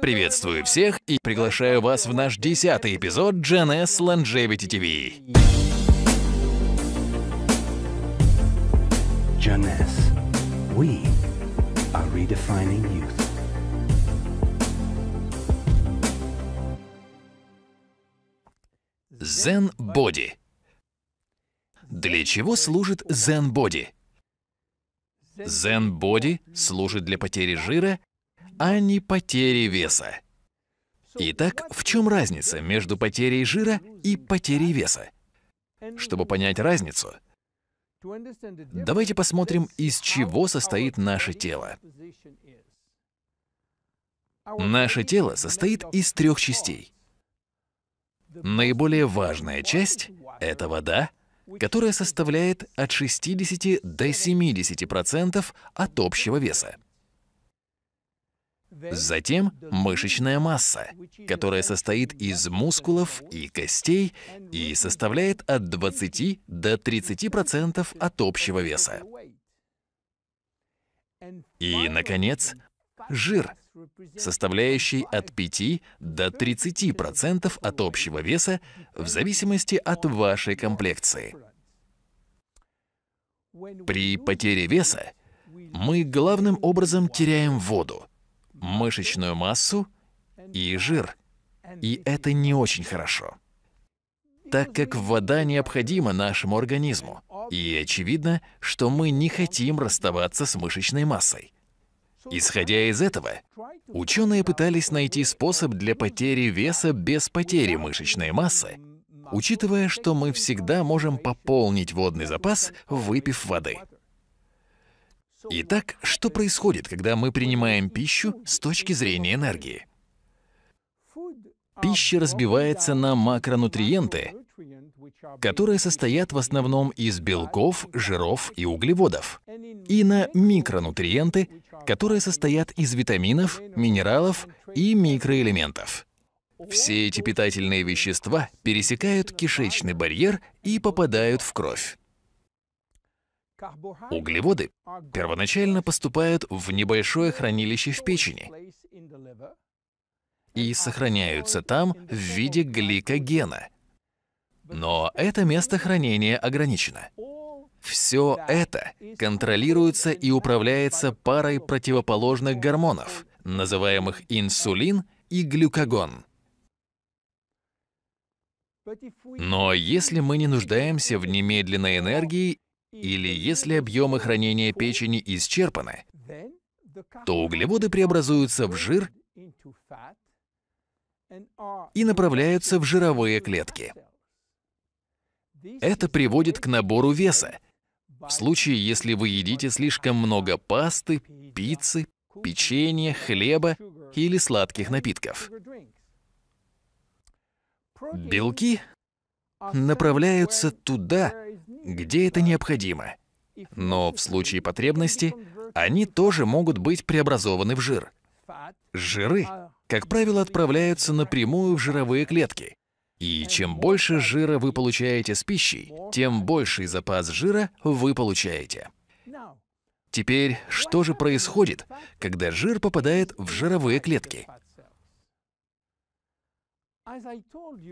Приветствую всех и приглашаю вас в наш десятый эпизод GNS Longevity TV. GNS. We are redefining youth. Zen Body. Для чего служит Zen Body? Zen Body служит для потери жира а не потери веса. Итак, в чем разница между потерей жира и потерей веса? Чтобы понять разницу, давайте посмотрим, из чего состоит наше тело. Наше тело состоит из трех частей. Наиболее важная часть — это вода, которая составляет от 60 до 70% от общего веса. Затем мышечная масса, которая состоит из мускулов и костей и составляет от 20 до 30% от общего веса. И, наконец, жир, составляющий от 5 до 30% от общего веса в зависимости от вашей комплекции. При потере веса мы главным образом теряем воду, мышечную массу и жир. И это не очень хорошо, так как вода необходима нашему организму. И очевидно, что мы не хотим расставаться с мышечной массой. Исходя из этого, ученые пытались найти способ для потери веса без потери мышечной массы, учитывая, что мы всегда можем пополнить водный запас, выпив воды. Итак, что происходит, когда мы принимаем пищу с точки зрения энергии? Пища разбивается на макронутриенты, которые состоят в основном из белков, жиров и углеводов, и на микронутриенты, которые состоят из витаминов, минералов и микроэлементов. Все эти питательные вещества пересекают кишечный барьер и попадают в кровь. Углеводы первоначально поступают в небольшое хранилище в печени и сохраняются там в виде гликогена. Но это место хранения ограничено. Все это контролируется и управляется парой противоположных гормонов, называемых инсулин и глюкагон. Но если мы не нуждаемся в немедленной энергии или если объемы хранения печени исчерпаны, то углеводы преобразуются в жир и направляются в жировые клетки. Это приводит к набору веса. В случае, если вы едите слишком много пасты, пиццы, печенья, хлеба или сладких напитков. Белки направляются туда, где это необходимо. Но в случае потребности они тоже могут быть преобразованы в жир. Жиры, как правило, отправляются напрямую в жировые клетки. И чем больше жира вы получаете с пищей, тем больший запас жира вы получаете. Теперь, что же происходит, когда жир попадает в жировые клетки?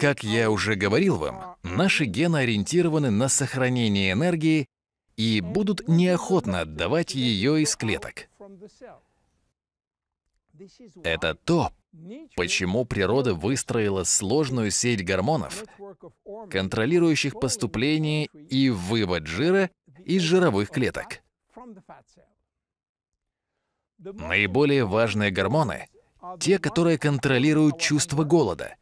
Как я уже говорил вам, наши гены ориентированы на сохранение энергии и будут неохотно отдавать ее из клеток. Это то, почему природа выстроила сложную сеть гормонов, контролирующих поступление и вывод жира из жировых клеток. Наиболее важные гормоны — те, которые контролируют чувство голода —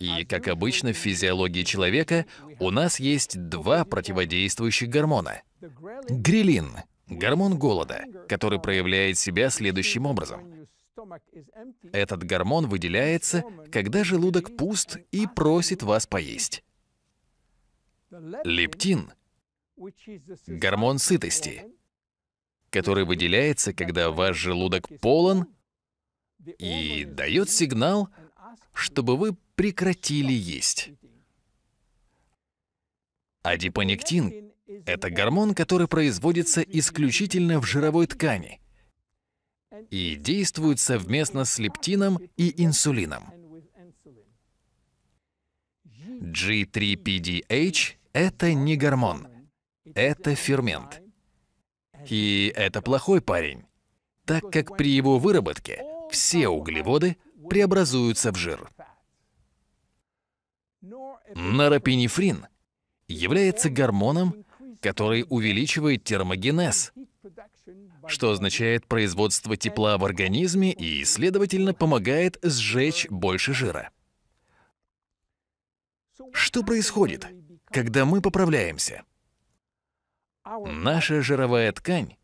и, как обычно в физиологии человека, у нас есть два противодействующих гормона. Грилин — гормон голода, который проявляет себя следующим образом. Этот гормон выделяется, когда желудок пуст и просит вас поесть. Лептин — гормон сытости, который выделяется, когда ваш желудок полон и дает сигнал — чтобы вы прекратили есть. Адипонектин – это гормон, который производится исключительно в жировой ткани и действует совместно с лептином и инсулином. G3PDH – это не гормон, это фермент. И это плохой парень, так как при его выработке все углеводы – преобразуются в жир. Норопинефрин является гормоном, который увеличивает термогенез, что означает производство тепла в организме и, следовательно, помогает сжечь больше жира. Что происходит, когда мы поправляемся? Наша жировая ткань,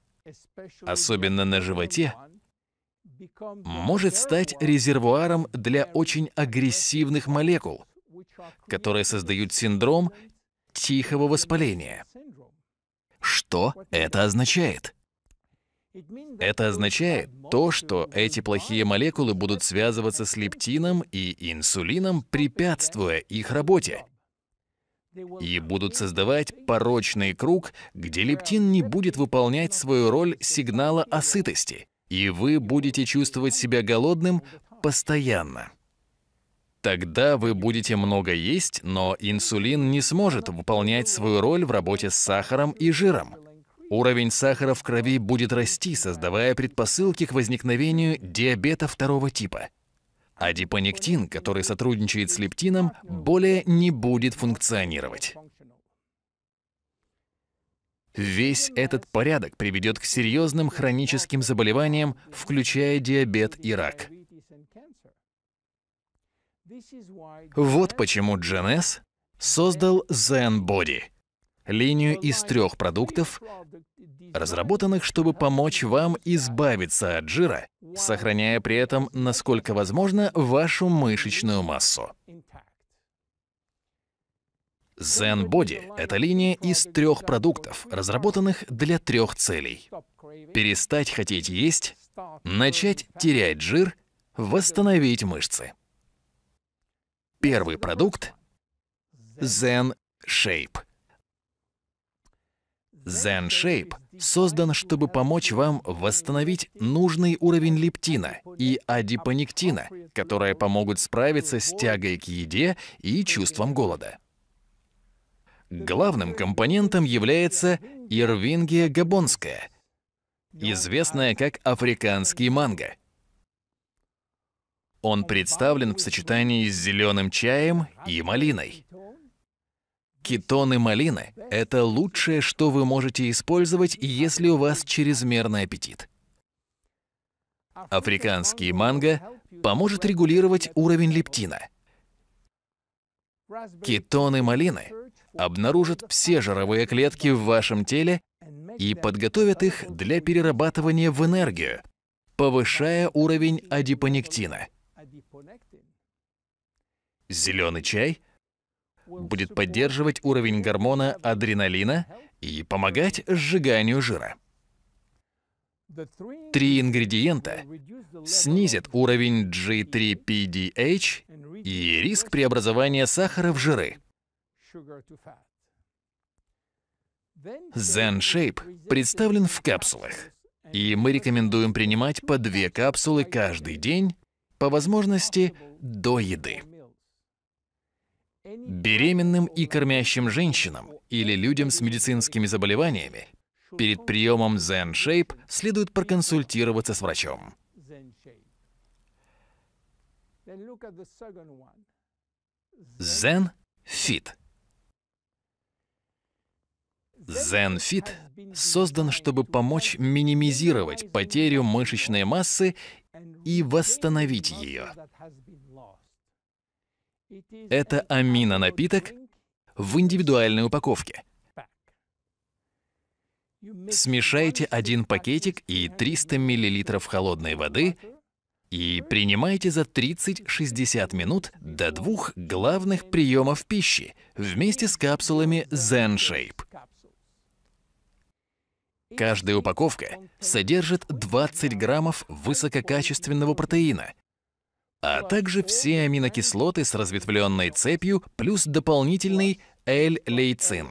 особенно на животе, может стать резервуаром для очень агрессивных молекул, которые создают синдром тихого воспаления. Что это означает? Это означает то, что эти плохие молекулы будут связываться с лептином и инсулином, препятствуя их работе, и будут создавать порочный круг, где лептин не будет выполнять свою роль сигнала о сытости, и вы будете чувствовать себя голодным постоянно. Тогда вы будете много есть, но инсулин не сможет выполнять свою роль в работе с сахаром и жиром. Уровень сахара в крови будет расти, создавая предпосылки к возникновению диабета второго типа. А дипонектин, который сотрудничает с лептином, более не будет функционировать. Весь этот порядок приведет к серьезным хроническим заболеваниям, включая диабет и рак. Вот почему GNS создал Zen Body — линию из трех продуктов, разработанных, чтобы помочь вам избавиться от жира, сохраняя при этом, насколько возможно, вашу мышечную массу. Zen Body — это линия из трех продуктов, разработанных для трех целей. Перестать хотеть есть, начать терять жир, восстановить мышцы. Первый продукт — Zen Shape. Zen Shape создан, чтобы помочь вам восстановить нужный уровень лептина и адипонектина, которые помогут справиться с тягой к еде и чувством голода. Главным компонентом является ирвингия габонская, известная как африканский манго. Он представлен в сочетании с зеленым чаем и малиной. Кетоны малины – это лучшее, что вы можете использовать, если у вас чрезмерный аппетит. Африканский манго поможет регулировать уровень лептина. Кетоны малины обнаружат все жировые клетки в вашем теле и подготовят их для перерабатывания в энергию, повышая уровень адипонектина. Зеленый чай будет поддерживать уровень гормона адреналина и помогать сжиганию жира. Три ингредиента снизят уровень G3PDH и риск преобразования сахара в жиры. Zen Shape представлен в капсулах, и мы рекомендуем принимать по две капсулы каждый день, по возможности до еды. Беременным и кормящим женщинам или людям с медицинскими заболеваниями перед приемом Zen Shape следует проконсультироваться с врачом. Zen Fit – ZenFit создан, чтобы помочь минимизировать потерю мышечной массы и восстановить ее. Это аминонапиток в индивидуальной упаковке. Смешайте один пакетик и 300 мл холодной воды и принимайте за 30-60 минут до двух главных приемов пищи вместе с капсулами ZenShape. Каждая упаковка содержит 20 граммов высококачественного протеина, а также все аминокислоты с разветвленной цепью плюс дополнительный L-лейцин.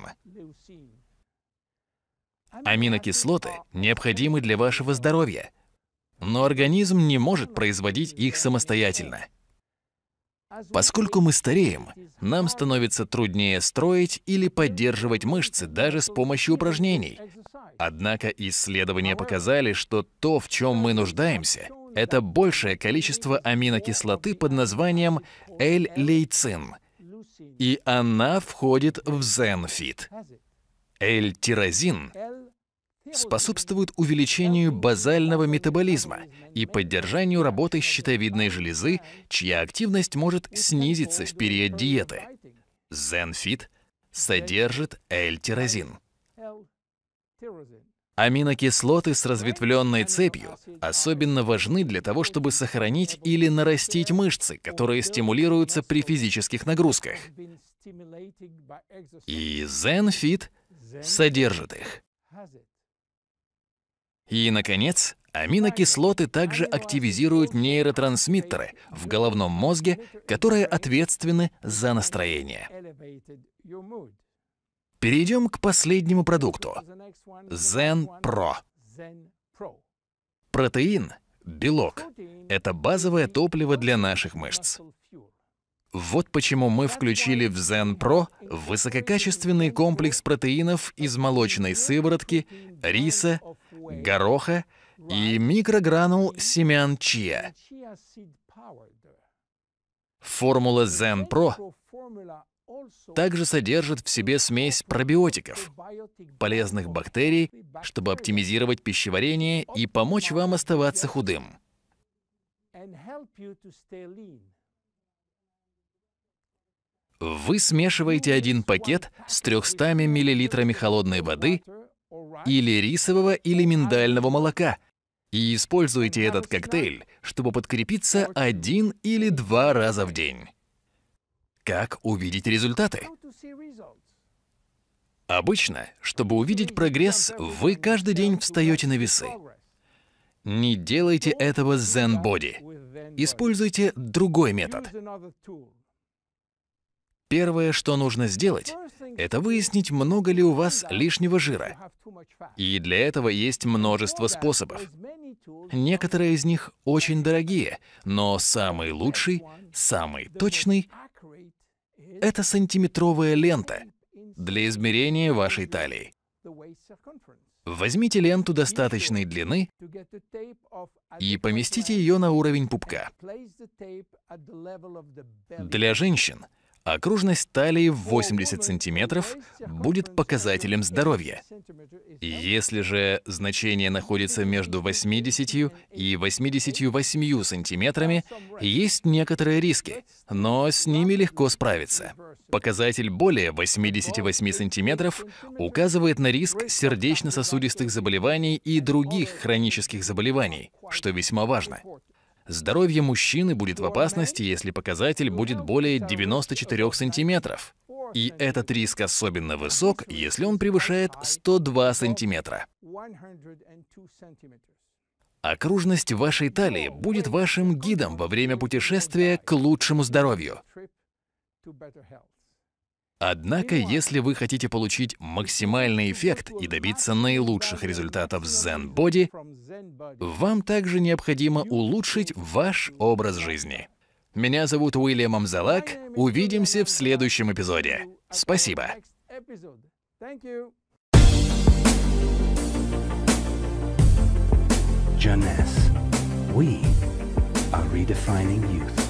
Аминокислоты необходимы для вашего здоровья, но организм не может производить их самостоятельно. Поскольку мы стареем, нам становится труднее строить или поддерживать мышцы даже с помощью упражнений. Однако исследования показали, что то, в чем мы нуждаемся, это большее количество аминокислоты под названием L-лейцин, и она входит в ZenFit. L-тирозин способствуют увеличению базального метаболизма и поддержанию работы щитовидной железы, чья активность может снизиться в период диеты. Zenfit содержит L-тирозин. Аминокислоты с разветвленной цепью особенно важны для того, чтобы сохранить или нарастить мышцы, которые стимулируются при физических нагрузках. И ZenFit содержит их. И, наконец, аминокислоты также активизируют нейротрансмиттеры в головном мозге, которые ответственны за настроение. Перейдем к последнему продукту – Zen-Pro. Протеин – белок. Это базовое топливо для наших мышц. Вот почему мы включили в Zen Pro высококачественный комплекс протеинов из молочной сыворотки, риса, гороха и микрогранул семян чиа. Формула Zen Pro также содержит в себе смесь пробиотиков, полезных бактерий, чтобы оптимизировать пищеварение и помочь вам оставаться худым. Вы смешиваете один пакет с 300 мл холодной воды или рисового или миндального молока. И используйте этот коктейль, чтобы подкрепиться один или два раза в день. Как увидеть результаты? Обычно, чтобы увидеть прогресс, вы каждый день встаете на весы. Не делайте этого с Zen Body. Используйте другой метод. Первое, что нужно сделать, это выяснить, много ли у вас лишнего жира. И для этого есть множество способов. Некоторые из них очень дорогие, но самый лучший, самый точный — это сантиметровая лента для измерения вашей талии. Возьмите ленту достаточной длины и поместите ее на уровень пупка. Для женщин — Окружность талии в 80 сантиметров будет показателем здоровья. Если же значение находится между 80 и 88 сантиметрами, есть некоторые риски, но с ними легко справиться. Показатель более 88 сантиметров указывает на риск сердечно-сосудистых заболеваний и других хронических заболеваний, что весьма важно. Здоровье мужчины будет в опасности, если показатель будет более 94 сантиметров. И этот риск особенно высок, если он превышает 102 сантиметра. Окружность вашей талии будет вашим гидом во время путешествия к лучшему здоровью. Однако, если вы хотите получить максимальный эффект и добиться наилучших результатов с Zen Body, вам также необходимо улучшить ваш образ жизни. Меня зовут Уильям Амзалак. Увидимся в следующем эпизоде. Спасибо. Jeunesse. We are redefining youth.